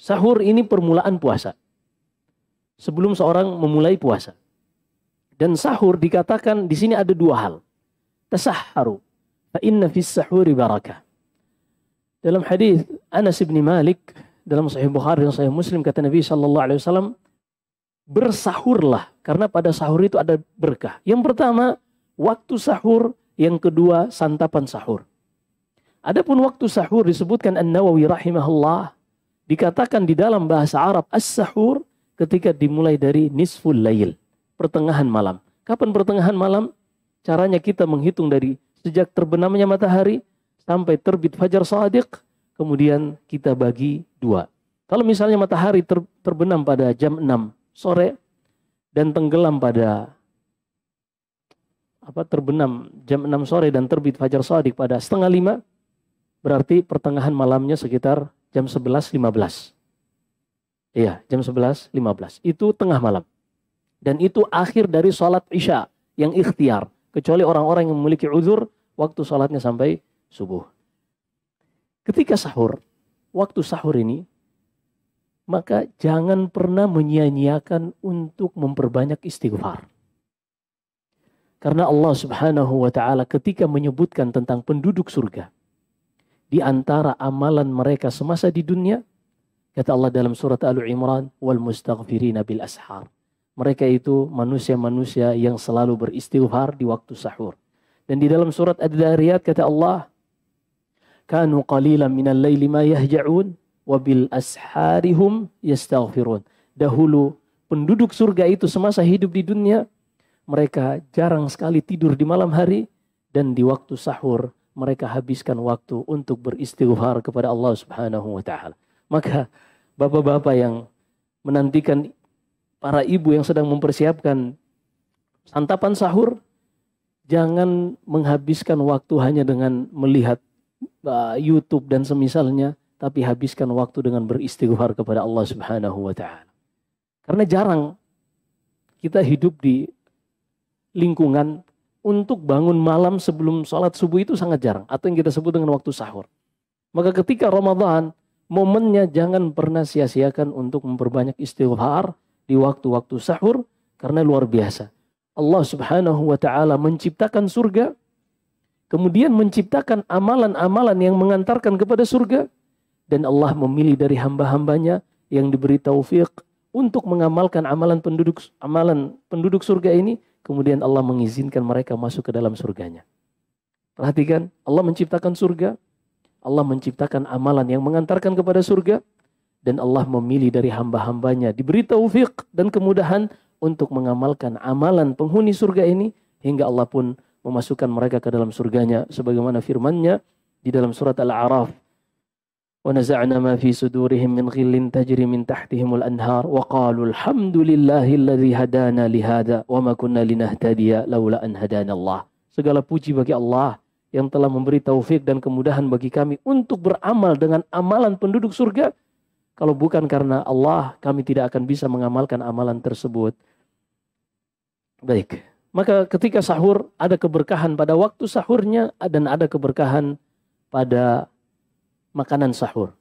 Sahur ini permulaan puasa. Sebelum seorang memulai puasa. Dan sahur dikatakan di sini ada dua hal. Tasahharu. Fa inna fis sahuri barakah. Dalam hadis Anas bin Malik dalam Sahih Bukhari dan Sahih Muslim kata Nabi Shallallahu Alaihi Wasallam bersahurlah karena pada sahur itu ada berkah. Yang pertama waktu sahur, yang kedua santapan sahur. Adapun waktu sahur disebutkan An Nawawi rahimahullah Dikatakan di dalam bahasa Arab as-sahur ketika dimulai dari nisful lail, pertengahan malam. Kapan pertengahan malam? Caranya kita menghitung dari sejak terbenamnya matahari sampai terbit fajar sadiq, kemudian kita bagi dua. Kalau misalnya matahari ter, terbenam pada jam 6 sore dan tenggelam pada apa terbenam jam 6 sore dan terbit fajar sadiq pada setengah lima, berarti pertengahan malamnya sekitar jam 11.15. Iya, jam 11.15. Itu tengah malam. Dan itu akhir dari sholat isya yang ikhtiar. Kecuali orang-orang yang memiliki uzur, waktu sholatnya sampai subuh. Ketika sahur, waktu sahur ini, maka jangan pernah menyia-nyiakan untuk memperbanyak istighfar. Karena Allah subhanahu wa ta'ala ketika menyebutkan tentang penduduk surga, di antara amalan mereka semasa di dunia kata Allah dalam surat Al Imran wal mustaghfirina bil ashar mereka itu manusia-manusia yang selalu beristighfar di waktu sahur dan di dalam surat Ad-Dariyat kata Allah kanu qalilan minal laili ma yahja'un wabil asharihum yastaghfirun dahulu penduduk surga itu semasa hidup di dunia mereka jarang sekali tidur di malam hari dan di waktu sahur mereka habiskan waktu untuk beristighfar kepada Allah Subhanahu wa taala. Maka bapak-bapak yang menantikan para ibu yang sedang mempersiapkan santapan sahur jangan menghabiskan waktu hanya dengan melihat uh, YouTube dan semisalnya tapi habiskan waktu dengan beristighfar kepada Allah Subhanahu wa taala. Karena jarang kita hidup di lingkungan untuk bangun malam sebelum sholat subuh itu sangat jarang. Atau yang kita sebut dengan waktu sahur. Maka ketika Ramadan, momennya jangan pernah sia-siakan untuk memperbanyak istighfar di waktu-waktu sahur. Karena luar biasa. Allah subhanahu wa ta'ala menciptakan surga. Kemudian menciptakan amalan-amalan yang mengantarkan kepada surga. Dan Allah memilih dari hamba-hambanya yang diberi taufik untuk mengamalkan amalan penduduk amalan penduduk surga ini kemudian Allah mengizinkan mereka masuk ke dalam surganya. Perhatikan, Allah menciptakan surga, Allah menciptakan amalan yang mengantarkan kepada surga, dan Allah memilih dari hamba-hambanya diberi taufik dan kemudahan untuk mengamalkan amalan penghuni surga ini hingga Allah pun memasukkan mereka ke dalam surganya sebagaimana firman-Nya di dalam surat Al-A'raf ونزعنا ما في صدورهم من غل تجري من تحتهم الأنهار وقالوا الحمد لله الذي هدانا لهذا وما كنا لنهتدي لولا أن هدانا الله segala puji bagi Allah yang telah memberi taufik dan kemudahan bagi kami untuk beramal dengan amalan penduduk surga kalau bukan karena Allah kami tidak akan bisa mengamalkan amalan tersebut baik maka ketika sahur ada keberkahan pada waktu sahurnya dan ada keberkahan pada makanan sahur.